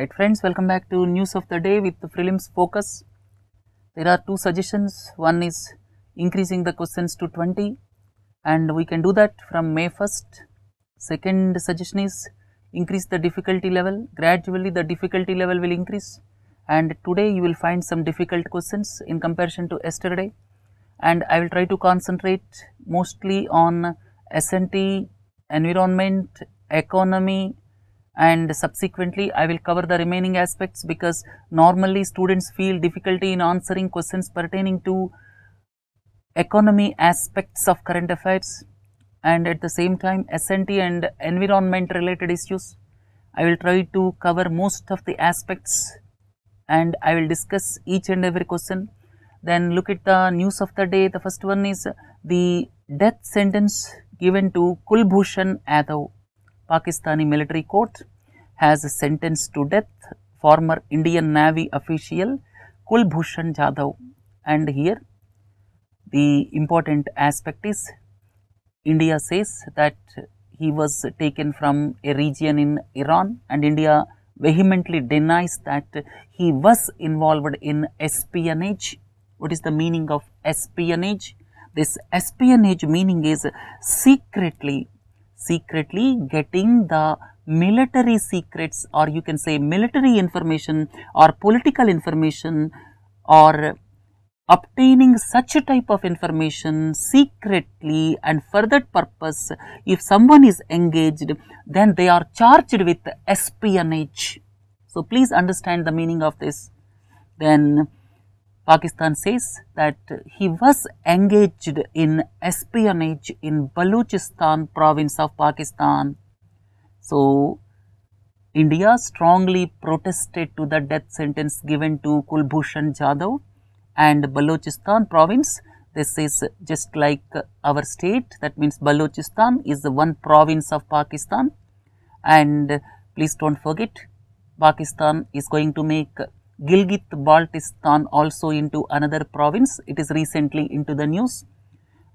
Right friends, welcome back to news of the day with the prelims focus. There are two suggestions. One is increasing the questions to 20 and we can do that from May 1st. Second suggestion is increase the difficulty level. Gradually the difficulty level will increase and today you will find some difficult questions in comparison to yesterday and I will try to concentrate mostly on S&T, environment, economy and subsequently I will cover the remaining aspects because normally students feel difficulty in answering questions pertaining to economy aspects of current affairs and at the same time SNT and environment related issues. I will try to cover most of the aspects and I will discuss each and every question. Then look at the news of the day. The first one is the death sentence given to Kulbhushan Adhav Pakistani military court has sentenced to death former Indian Navy official Kulbhushan Jadhav and here the important aspect is India says that he was taken from a region in Iran and India vehemently denies that he was involved in espionage. What is the meaning of espionage? This espionage meaning is secretly secretly getting the military secrets or you can say military information or political information or obtaining such a type of information secretly and for that purpose if someone is engaged then they are charged with espionage. So, please understand the meaning of this. Then Pakistan says that he was engaged in espionage in Balochistan province of Pakistan. So, India strongly protested to the death sentence given to Kulbhushan Jadhav and Balochistan province. This is just like our state that means Balochistan is the one province of Pakistan and please don't forget Pakistan is going to make Gilgit-Baltistan also into another province. It is recently into the news.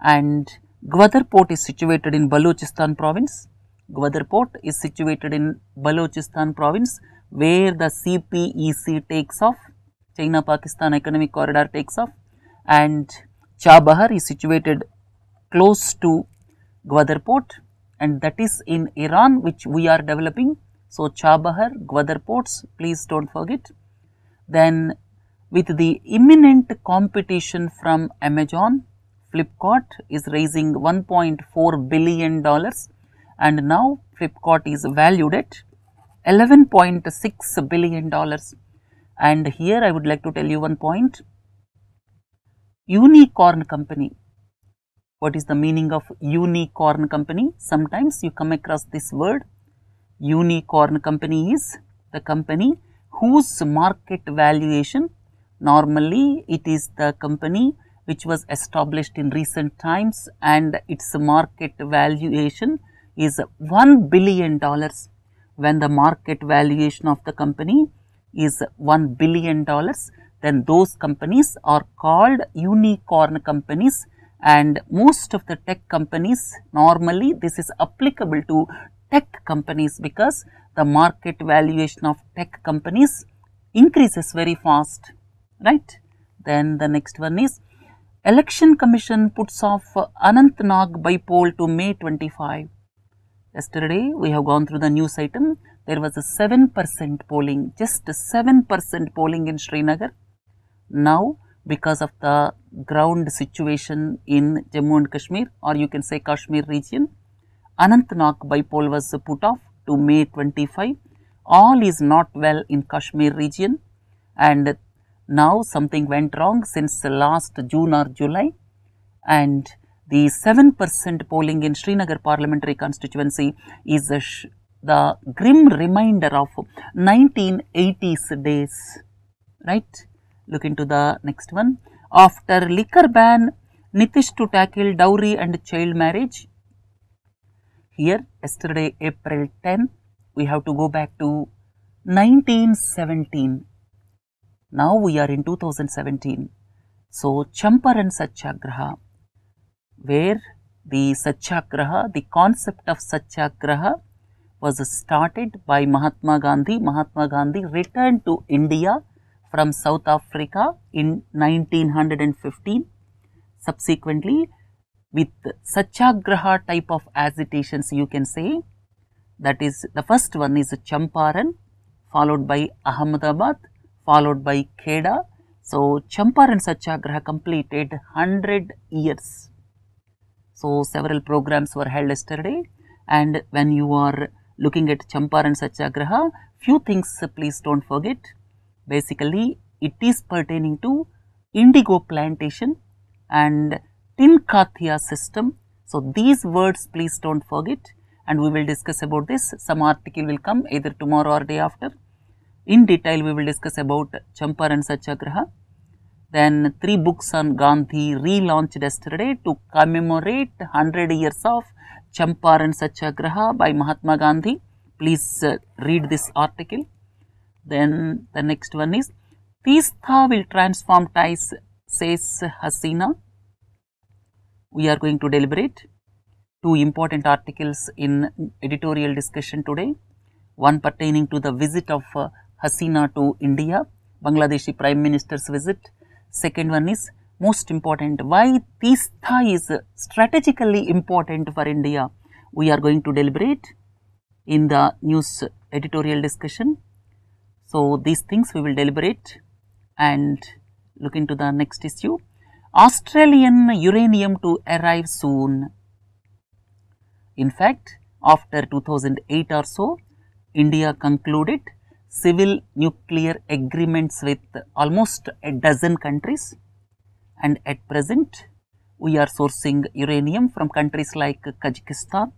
And Gwadar port is situated in Balochistan province. Gwadar port is situated in Balochistan province where the CPEC takes off. China-Pakistan Economic Corridor takes off. And Chabahar is situated close to Gwadar port and that is in Iran which we are developing. So, Chabahar, Gwadar ports, please do not forget then with the imminent competition from Amazon, Flipkart is raising 1.4 billion dollars and now Flipkart is valued at 11.6 billion dollars and here I would like to tell you one point unicorn company what is the meaning of unicorn company sometimes you come across this word unicorn company is the company whose market valuation normally it is the company which was established in recent times and its market valuation is 1 billion dollars when the market valuation of the company is 1 billion dollars then those companies are called unicorn companies and most of the tech companies normally this is applicable to tech companies because the market valuation of tech companies increases very fast, right? Then the next one is Election Commission puts off Anant Nag by poll to May 25. Yesterday, we have gone through the news item. There was a 7% polling, just 7% polling in Srinagar. Now, because of the ground situation in Jammu and Kashmir or you can say Kashmir region, Anant Nag by poll was put off to May 25. All is not well in Kashmir region and now something went wrong since last June or July and the 7% polling in Srinagar parliamentary constituency is the grim reminder of 1980s days, right? Look into the next one. After liquor ban, Nitish to tackle dowry and child marriage here yesterday April 10 we have to go back to 1917 now we are in 2017 so Champaran Satyagraha where the Satyagraha the concept of Satyagraha was started by Mahatma Gandhi Mahatma Gandhi returned to India from South Africa in 1915 subsequently with satyagraha type of agitations you can say that is the first one is Champaran followed by Ahmedabad followed by Kheda. So, Champaran satyagraha completed 100 years. So, several programs were held yesterday and when you are looking at Champaran satyagraha few things please do not forget. Basically it is pertaining to indigo plantation and Tinkathia system. So, these words please do not forget and we will discuss about this. Some article will come either tomorrow or day after. In detail, we will discuss about Champar and Satyagraha. Then three books on Gandhi relaunched yesterday to commemorate 100 years of Champar and Satyagraha by Mahatma Gandhi. Please uh, read this article. Then the next one is tha will transform ties, says Hasina we are going to deliberate two important articles in editorial discussion today. One pertaining to the visit of uh, Hasina to India, Bangladeshi Prime Minister's visit. Second one is most important why Tista is strategically important for India. We are going to deliberate in the news editorial discussion. So, these things we will deliberate and look into the next issue. Australian uranium to arrive soon. In fact, after 2008 or so, India concluded civil nuclear agreements with almost a dozen countries and at present we are sourcing uranium from countries like Kazakhstan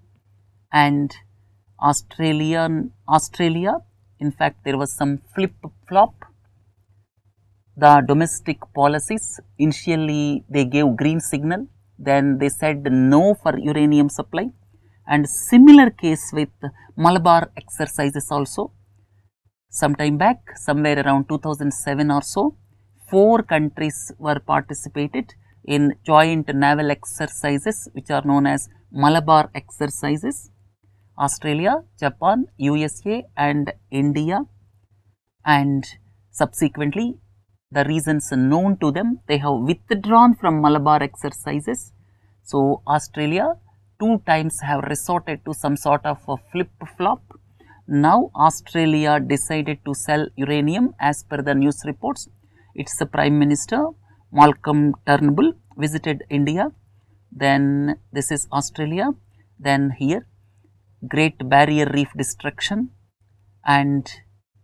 and Australian, Australia. In fact, there was some flip flop the domestic policies. Initially, they gave green signal, then they said no for uranium supply and similar case with Malabar exercises also. Sometime back, somewhere around 2007 or so, four countries were participated in joint naval exercises which are known as Malabar exercises. Australia, Japan, USA and India and subsequently the reasons known to them. They have withdrawn from Malabar exercises. So, Australia two times have resorted to some sort of a flip-flop. Now, Australia decided to sell uranium as per the news reports. Its Prime Minister Malcolm Turnbull visited India. Then this is Australia. Then here Great Barrier Reef destruction and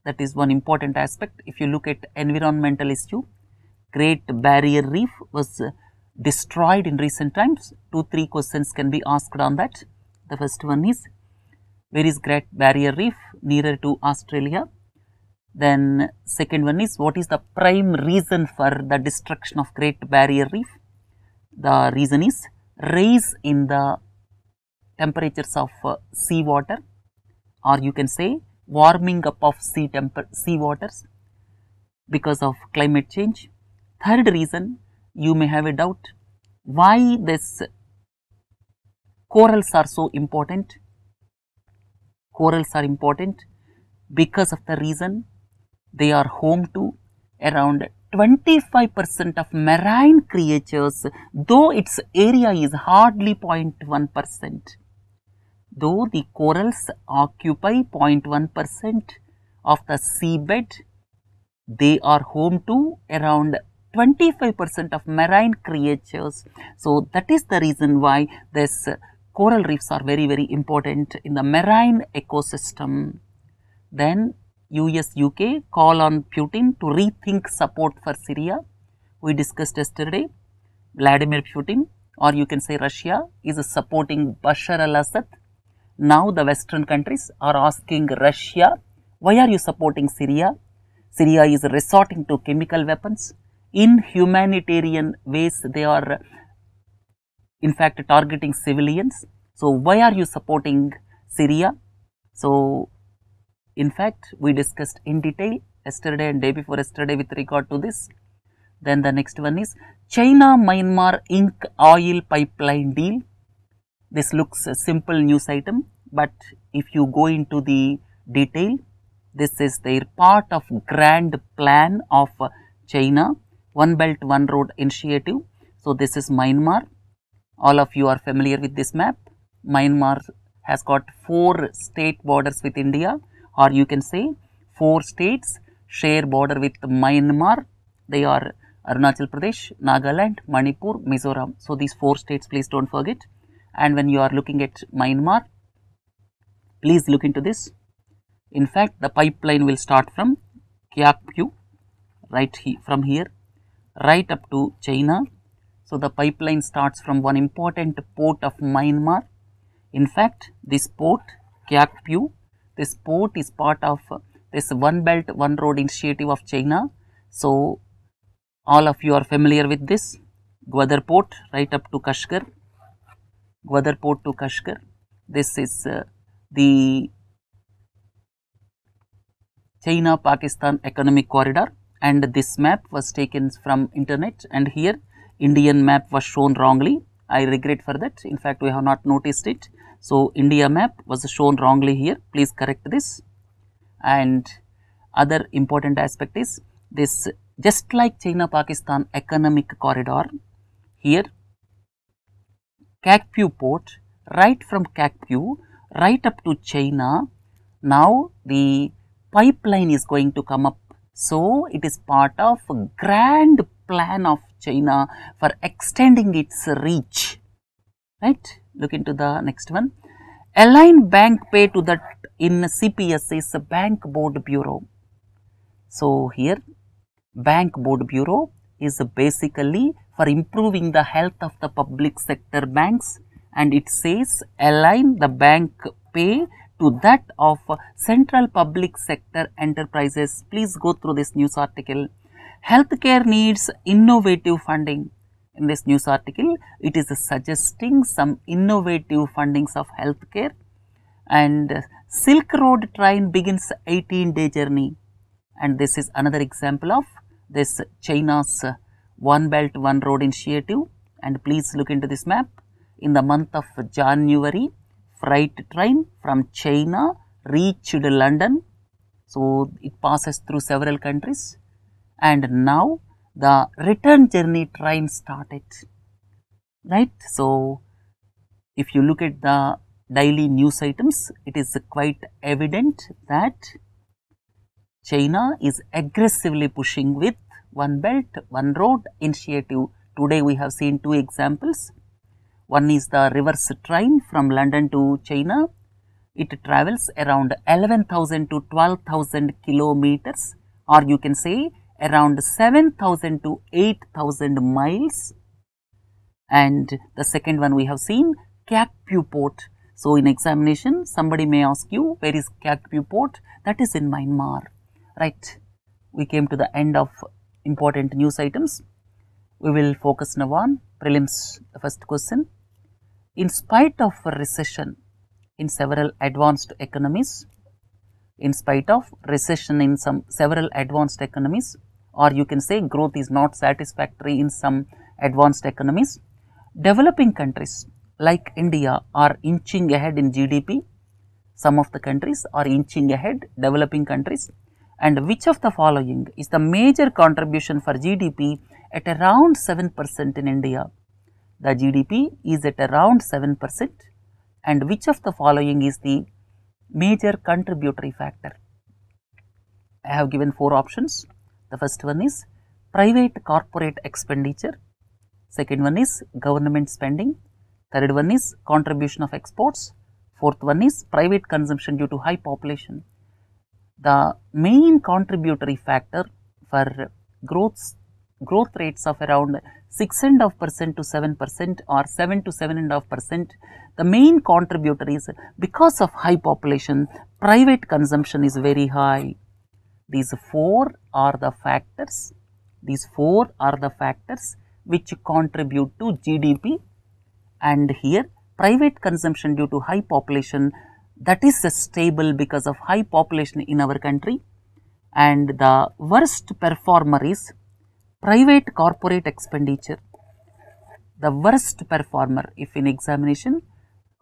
that is one important aspect. If you look at environmental issue, Great Barrier Reef was uh, destroyed in recent times. Two, three questions can be asked on that. The first one is, where is Great Barrier Reef nearer to Australia? Then second one is, what is the prime reason for the destruction of Great Barrier Reef? The reason is rise in the temperatures of uh, sea water or you can say warming up of sea, temper, sea waters because of climate change. Third reason, you may have a doubt why this corals are so important. Corals are important because of the reason they are home to around 25% of marine creatures, though its area is hardly 0.1%. Though the corals occupy 0.1% of the seabed, they are home to around 25% of marine creatures. So, that is the reason why this coral reefs are very, very important in the marine ecosystem. Then US UK call on Putin to rethink support for Syria. We discussed yesterday. Vladimir Putin or you can say Russia is supporting Bashar al-Assad now the western countries are asking Russia, why are you supporting Syria? Syria is resorting to chemical weapons. In humanitarian ways, they are in fact targeting civilians. So, why are you supporting Syria? So, in fact, we discussed in detail yesterday and day before yesterday with regard to this. Then the next one is China-Myanmar ink oil pipeline deal. This looks a simple news item, but if you go into the detail, this is their part of grand plan of China, One Belt, One Road initiative. So, this is Myanmar. All of you are familiar with this map. Myanmar has got four state borders with India or you can say four states share border with Myanmar. They are Arunachal Pradesh, Nagaland, Manipur, Mizoram. So, these four states please do not forget and when you are looking at Myanmar, please look into this. In fact, the pipeline will start from Kyakpu, right he, from here, right up to China. So, the pipeline starts from one important port of Myanmar. In fact, this port, Kyakpu, this port is part of this One Belt, One Road initiative of China. So, all of you are familiar with this. Gwadar port right up to Kashgar Gwadar port to Kashgar. This is uh, the China-Pakistan economic corridor and this map was taken from internet and here Indian map was shown wrongly. I regret for that. In fact, we have not noticed it. So, India map was shown wrongly here. Please correct this. And other important aspect is this just like China-Pakistan economic corridor here Kakpu port, right from Kakpu, right up to China. Now the pipeline is going to come up. So it is part of a grand plan of China for extending its reach. Right? Look into the next one. Align bank pay to that in CPS is Bank Board Bureau. So here Bank Board Bureau is basically for improving the health of the public sector banks and it says align the bank pay to that of central public sector enterprises. Please go through this news article. Healthcare needs innovative funding. In this news article, it is suggesting some innovative fundings of healthcare and Silk Road train begins 18 day journey and this is another example of this China's uh, One Belt One Road initiative and please look into this map. In the month of January, freight train from China reached London. So, it passes through several countries and now the return journey train started, right? So, if you look at the daily news items, it is quite evident that China is aggressively pushing with one belt, one road initiative. Today we have seen two examples. One is the reverse train from London to China. It travels around 11,000 to 12,000 kilometers or you can say around 7,000 to 8,000 miles. And the second one we have seen Kakpu port. So, in examination somebody may ask you where is Kakpu port that is in Myanmar. Right, we came to the end of important news items. We will focus now on prelims first question. In spite of recession in several advanced economies, in spite of recession in some several advanced economies or you can say growth is not satisfactory in some advanced economies, developing countries like India are inching ahead in GDP. Some of the countries are inching ahead, developing countries and which of the following is the major contribution for GDP at around 7% in India? The GDP is at around 7% and which of the following is the major contributory factor? I have given four options. The first one is private corporate expenditure, second one is government spending, third one is contribution of exports, fourth one is private consumption due to high population. The main contributory factor for growth, growth rates of around 6 and percent to 7 percent or 7 to 7 and percent, the main contributor is because of high population, private consumption is very high. These four are the factors, these four are the factors which contribute to GDP and here private consumption due to high population that is stable because of high population in our country and the worst performer is private corporate expenditure. The worst performer if in examination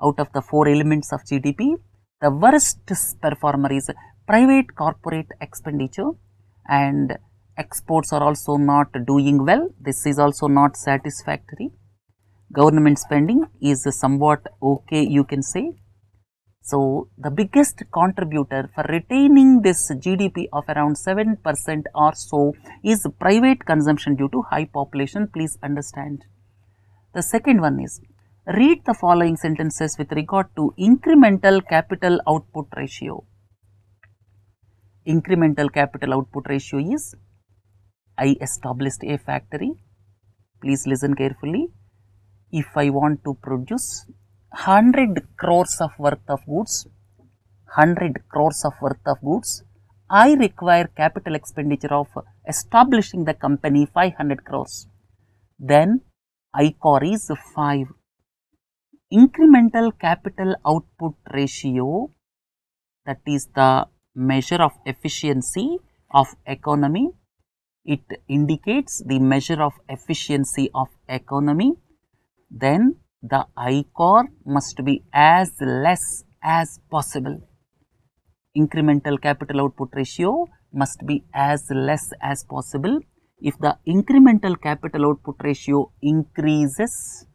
out of the four elements of GDP, the worst performer is private corporate expenditure and exports are also not doing well. This is also not satisfactory. Government spending is somewhat okay you can say so, the biggest contributor for retaining this GDP of around 7% or so is private consumption due to high population, please understand. The second one is, read the following sentences with regard to incremental capital output ratio. Incremental capital output ratio is, I established a factory, please listen carefully. If I want to produce 100 crores of worth of goods, 100 crores of worth of goods, I require capital expenditure of establishing the company 500 crores. Then ICOR is 5. Incremental capital output ratio that is the measure of efficiency of economy. It indicates the measure of efficiency of economy. Then the I core must be as less as possible. Incremental capital output ratio must be as less as possible. If the incremental capital output ratio increases,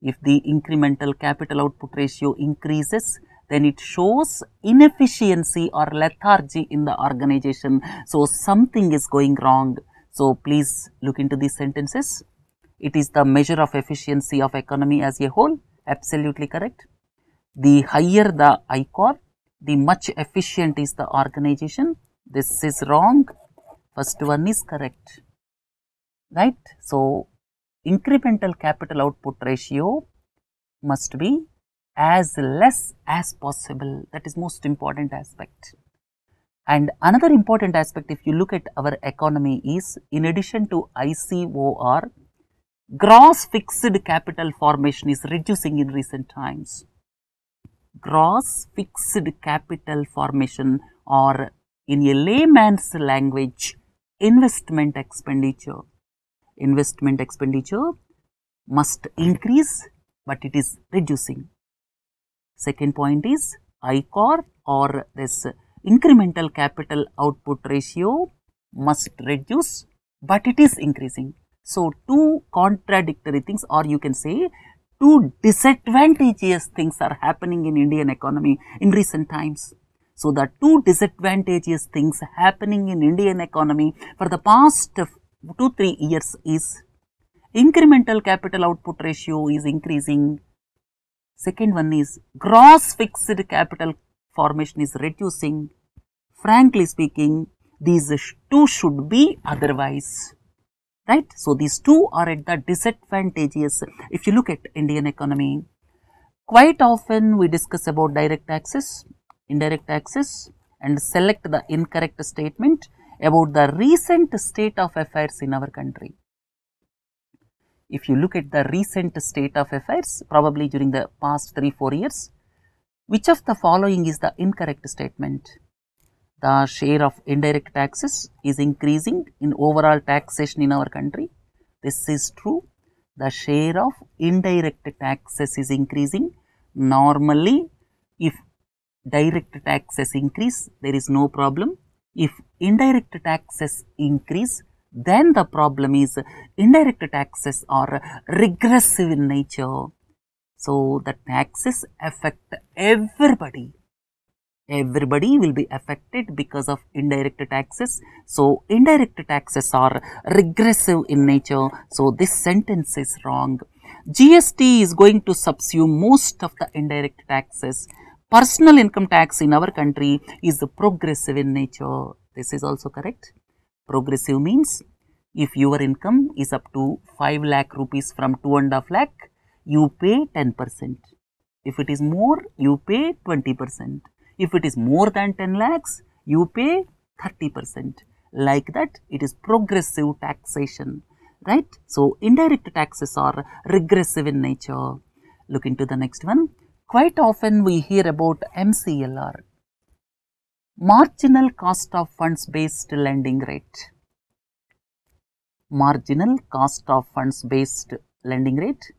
if the incremental capital output ratio increases, then it shows inefficiency or lethargy in the organization. So, something is going wrong. So, please look into these sentences. It is the measure of efficiency of economy as a whole, absolutely correct. The higher the ICOR, the much efficient is the organization. This is wrong, first one is correct, right. So, incremental capital output ratio must be as less as possible, that is most important aspect. And another important aspect if you look at our economy is in addition to ICOR, gross fixed capital formation is reducing in recent times. Gross fixed capital formation or in a layman's language investment expenditure. Investment expenditure must increase but it is reducing. Second point is ICOR or this incremental capital output ratio must reduce but it is increasing. So, two contradictory things or you can say two disadvantageous things are happening in Indian economy in recent times. So, the two disadvantageous things happening in Indian economy for the past 2-3 years is incremental capital output ratio is increasing. Second one is gross fixed capital formation is reducing. Frankly speaking, these two should be otherwise right. So, these two are at the disadvantageous if you look at Indian economy. Quite often we discuss about direct taxes, indirect taxes and select the incorrect statement about the recent state of affairs in our country. If you look at the recent state of affairs probably during the past 3-4 years, which of the following is the incorrect statement? the share of indirect taxes is increasing in overall taxation in our country. This is true. The share of indirect taxes is increasing. Normally, if direct taxes increase, there is no problem. If indirect taxes increase, then the problem is indirect taxes are regressive in nature. So, the taxes affect everybody everybody will be affected because of indirect taxes. So, indirect taxes are regressive in nature. So, this sentence is wrong. GST is going to subsume most of the indirect taxes. Personal income tax in our country is progressive in nature. This is also correct. Progressive means if your income is up to 5 lakh rupees from 2 and a half lakh, you pay 10 percent. If it is more, you pay 20 percent. If it is more than 10 lakhs, you pay 30 percent. Like that, it is progressive taxation, right? So, indirect taxes are regressive in nature. Look into the next one. Quite often we hear about MCLR, marginal cost of funds based lending rate. Marginal cost of funds based lending rate.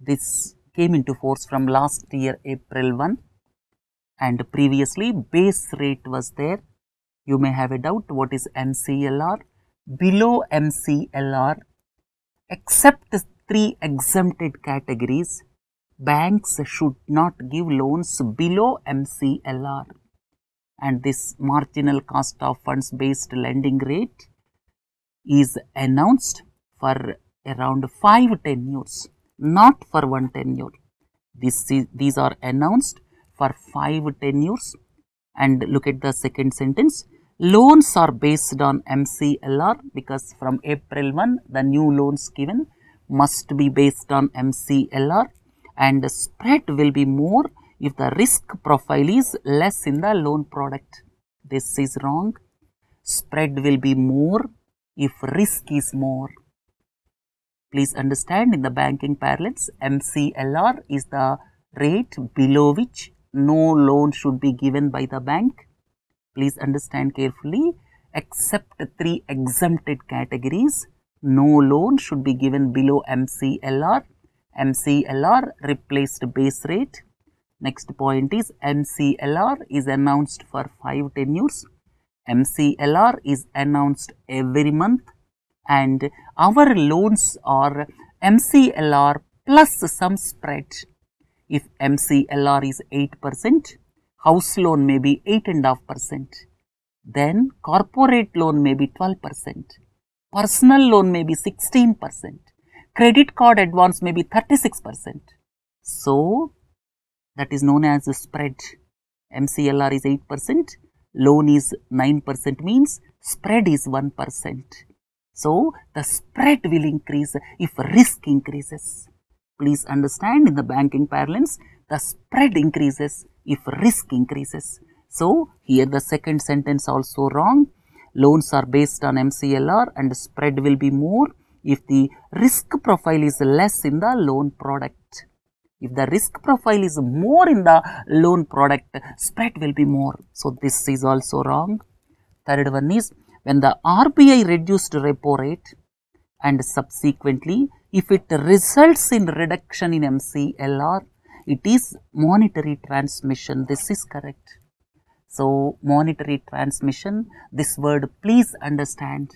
This came into force from last year April 1 and previously base rate was there. You may have a doubt what is MCLR. Below MCLR, except three exempted categories, banks should not give loans below MCLR and this marginal cost of funds based lending rate is announced for around 5 tenures, not for 1 tenure. This is, these are announced for 5 tenures and look at the second sentence. Loans are based on MCLR because from April 1 the new loans given must be based on MCLR and the spread will be more if the risk profile is less in the loan product. This is wrong. Spread will be more if risk is more. Please understand in the banking parlance MCLR is the rate below which no loan should be given by the bank. Please understand carefully, except three exempted categories. No loan should be given below MCLR. MCLR replaced base rate. Next point is MCLR is announced for 5 tenures. MCLR is announced every month and our loans are MCLR plus some spread if MCLR is 8%, house loan may be 8.5%, then corporate loan may be 12%, personal loan may be 16%, credit card advance may be 36%. So, that is known as the spread. MCLR is 8%, loan is 9% means spread is 1%. So, the spread will increase if risk increases. Please understand in the banking parlance, the spread increases if risk increases. So, here the second sentence also wrong. Loans are based on MCLR and spread will be more if the risk profile is less in the loan product. If the risk profile is more in the loan product, spread will be more. So, this is also wrong. Third one is when the RBI reduced repo rate and subsequently if it results in reduction in MCLR, it is monetary transmission. This is correct. So, monetary transmission, this word please understand.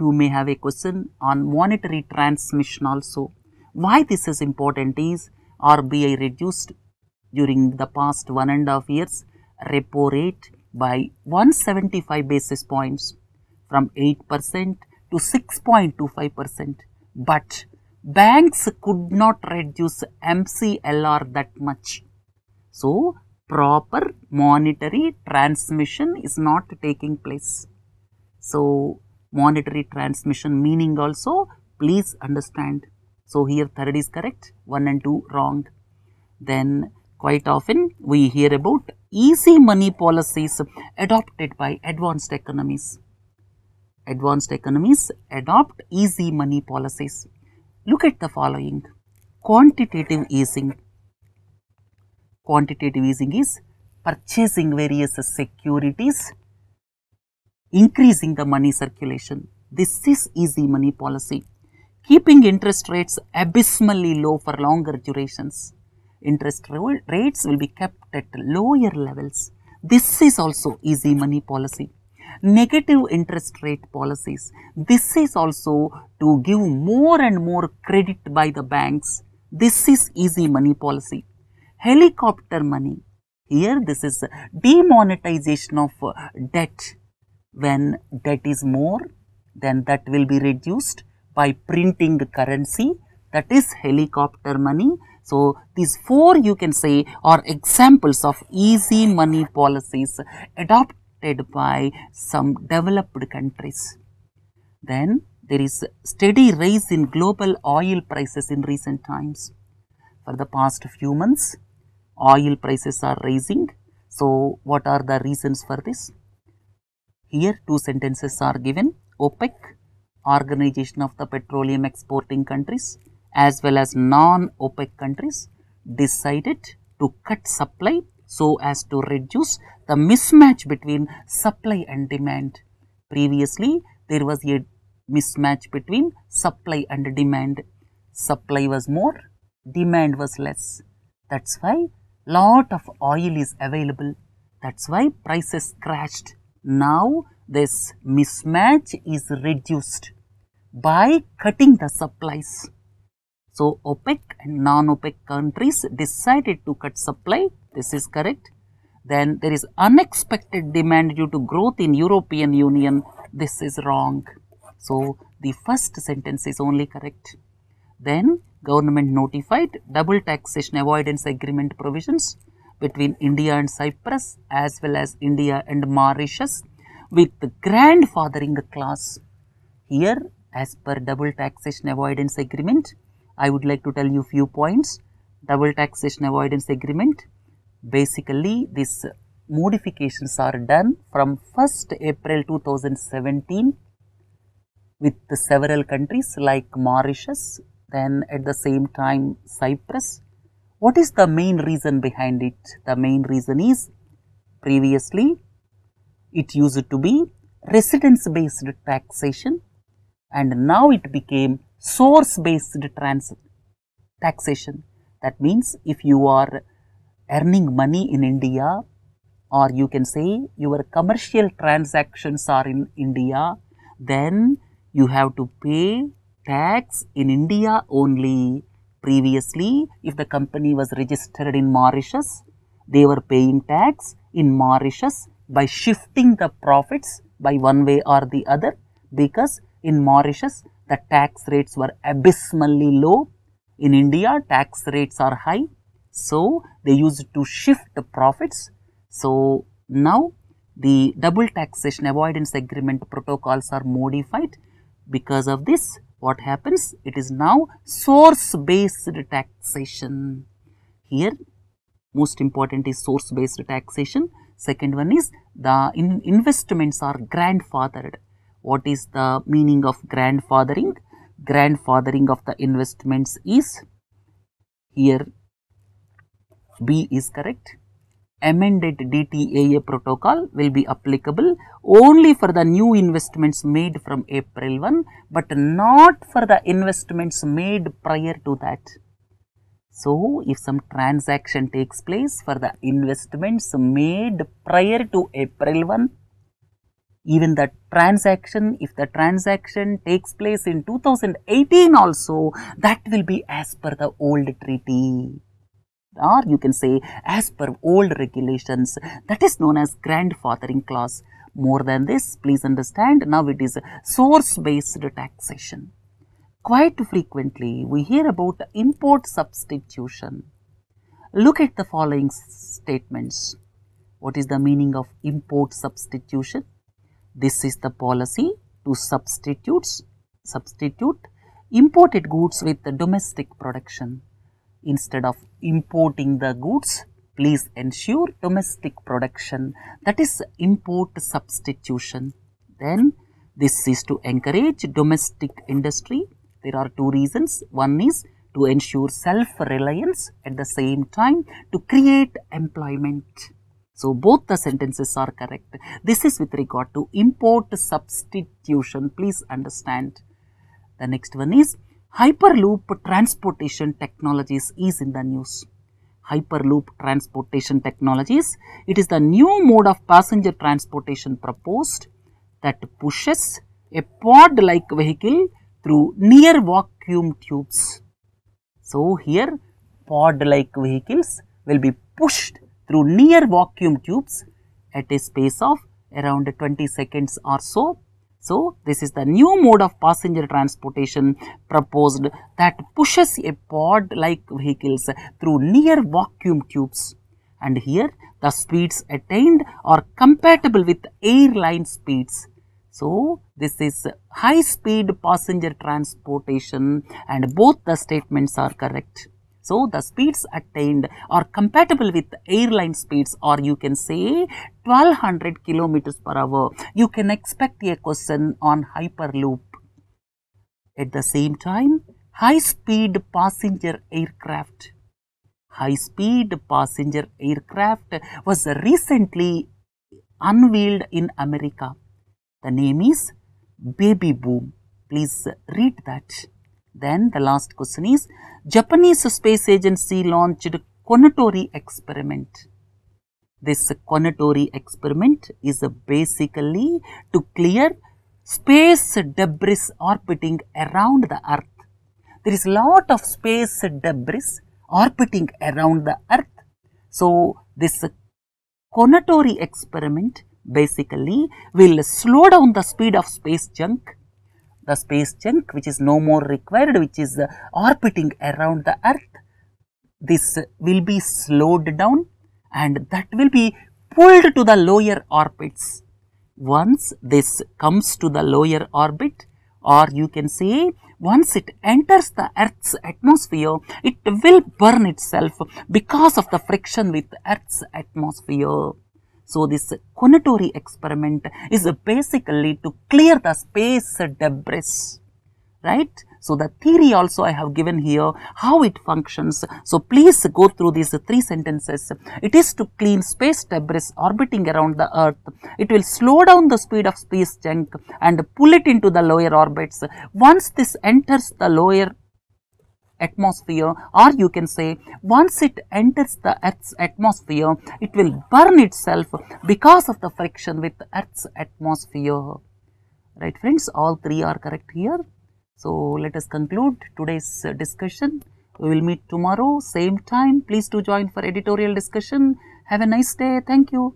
You may have a question on monetary transmission also. Why this is important is RBI reduced during the past one and a half years repo rate by 175 basis points from 8% to 6.25% but banks could not reduce MCLR that much. So, proper monetary transmission is not taking place. So, monetary transmission meaning also please understand. So, here third is correct, 1 and 2 wrong. Then quite often we hear about easy money policies adopted by advanced economies advanced economies adopt easy money policies. Look at the following. Quantitative easing. Quantitative easing is purchasing various securities, increasing the money circulation. This is easy money policy. Keeping interest rates abysmally low for longer durations. Interest rates will be kept at lower levels. This is also easy money policy negative interest rate policies. This is also to give more and more credit by the banks. This is easy money policy. Helicopter money. Here this is demonetization of debt. When debt is more, then that will be reduced by printing currency that is helicopter money. So, these four you can say are examples of easy money policies adopted by some developed countries. Then there is steady rise in global oil prices in recent times. For the past few months, oil prices are rising. So, what are the reasons for this? Here, two sentences are given. OPEC, Organization of the Petroleum Exporting Countries, as well as non-OPEC countries, decided to cut supply so as to reduce the mismatch between supply and demand. Previously, there was a mismatch between supply and demand. Supply was more, demand was less. That's why lot of oil is available. That's why prices crashed. Now, this mismatch is reduced by cutting the supplies. So, OPEC and non-OPEC countries decided to cut supply, this is correct. Then there is unexpected demand due to growth in European Union, this is wrong. So, the first sentence is only correct. Then government notified double taxation avoidance agreement provisions between India and Cyprus as well as India and Mauritius with grandfathering clause. Here as per double taxation avoidance agreement, I would like to tell you few points. Double taxation avoidance agreement. Basically, these modifications are done from 1st April 2017 with several countries like Mauritius, then at the same time Cyprus. What is the main reason behind it? The main reason is previously it used to be residence based taxation and now it became source based transit taxation. That means if you are earning money in India or you can say your commercial transactions are in India, then you have to pay tax in India only. Previously, if the company was registered in Mauritius, they were paying tax in Mauritius by shifting the profits by one way or the other because in Mauritius, the tax rates were abysmally low. In India, tax rates are high. So, they used to shift the profits. So, now the double taxation avoidance agreement protocols are modified. Because of this, what happens? It is now source based taxation. Here, most important is source based taxation. Second one is the in investments are grandfathered what is the meaning of grandfathering grandfathering of the investments is here B is correct amended DTAA protocol will be applicable only for the new investments made from April 1 but not for the investments made prior to that. So, if some transaction takes place for the investments made prior to April 1, even the transaction, if the transaction takes place in 2018 also, that will be as per the old treaty or you can say as per old regulations that is known as grandfathering clause. More than this, please understand now it is source based taxation. Quite frequently we hear about import substitution. Look at the following statements. What is the meaning of import substitution? This is the policy to substitutes, substitute imported goods with the domestic production. Instead of importing the goods, please ensure domestic production that is import substitution. Then this is to encourage domestic industry. There are two reasons. One is to ensure self-reliance at the same time to create employment. So, both the sentences are correct. This is with regard to import substitution. Please understand. The next one is Hyperloop transportation technologies is in the news. Hyperloop transportation technologies. It is the new mode of passenger transportation proposed that pushes a pod-like vehicle through near vacuum tubes. So, here pod-like vehicles will be pushed through near vacuum tubes at a space of around 20 seconds or so. So, this is the new mode of passenger transportation proposed that pushes a pod like vehicles through near vacuum tubes and here the speeds attained are compatible with airline speeds. So, this is high speed passenger transportation and both the statements are correct. So, the speeds attained are compatible with airline speeds or you can say 1200 kilometers per hour. You can expect a question on hyperloop. At the same time, high speed passenger aircraft. High speed passenger aircraft was recently unveiled in America. The name is Baby Boom. Please read that. Then the last question is, Japanese Space Agency launched a Konatori experiment. This Konatori experiment is basically to clear space debris orbiting around the earth. There is lot of space debris orbiting around the earth. So, this Konatori experiment basically will slow down the speed of space junk the space junk which is no more required which is uh, orbiting around the earth this will be slowed down and that will be pulled to the lower orbits. Once this comes to the lower orbit or you can say once it enters the earth's atmosphere, it will burn itself because of the friction with earth's atmosphere. So this Konatori experiment is basically to clear the space debris, right? So the theory also I have given here, how it functions. So please go through these three sentences. It is to clean space debris orbiting around the earth. It will slow down the speed of space junk and pull it into the lower orbits. Once this enters the lower atmosphere or you can say once it enters the earth's atmosphere it will burn itself because of the friction with earth's atmosphere right friends all three are correct here so let us conclude today's discussion we will meet tomorrow same time please do join for editorial discussion have a nice day thank you